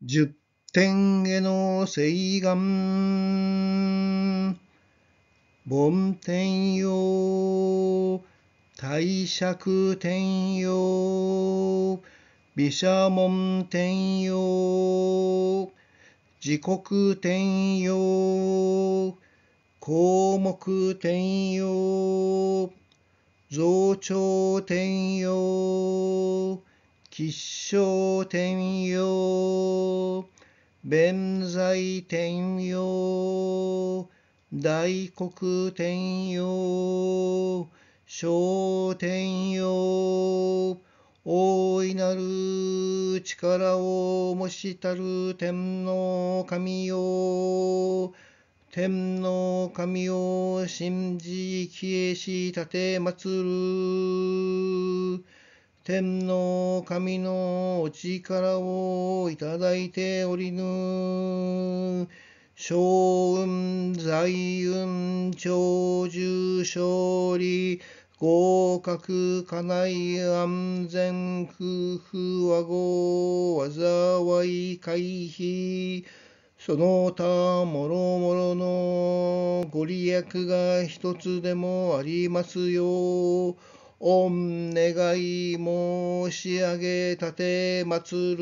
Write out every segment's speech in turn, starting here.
十天への誓願梵天よ帝釈天よ毘沙門天よ自国天よ項目天よ増長天よ吉祥天陽弁財天陽大黒天陽小天陽大いなる力をもしたる天の神よ天の神を信じ消えしたてまつる天の神のお力をいただいておりぬ。将運、財運、長寿、勝利、合格、家内、安全、夫婦、和合、災い、回避、その他、もろもろのご利益が一つでもありますよう、お願い申し上げたてまつる。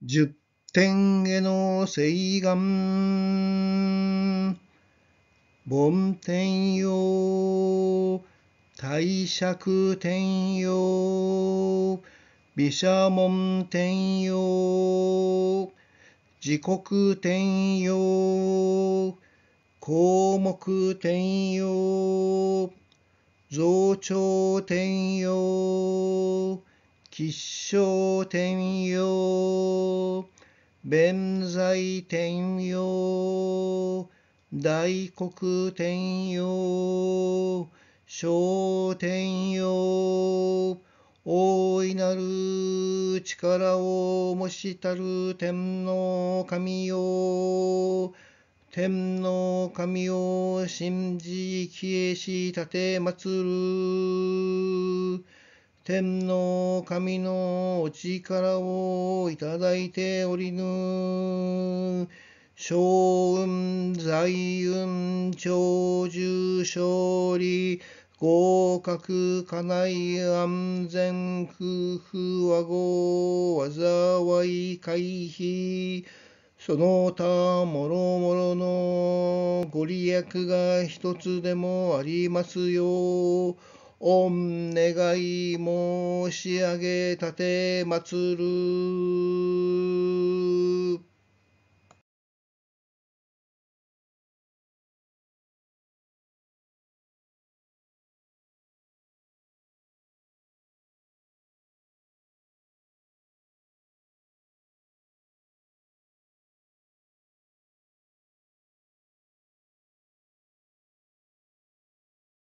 十天への誓願。梵天よ、大釈天よ、毘沙門天よ、自国天よ、項目転用、増長転用、吉祥転用、弁財転用、大黒転用、小転用、大いなる力をもしたる天の神よ天の神を信じ消えしたて祭る。天の神のお力をいただいておりぬ。小雲、財雲、長寿、勝利、合格、家内、安全、夫婦、和合、災い、回避、その他もろもろのご利益が一つでもありますよう、御願い申し上げたてまつる。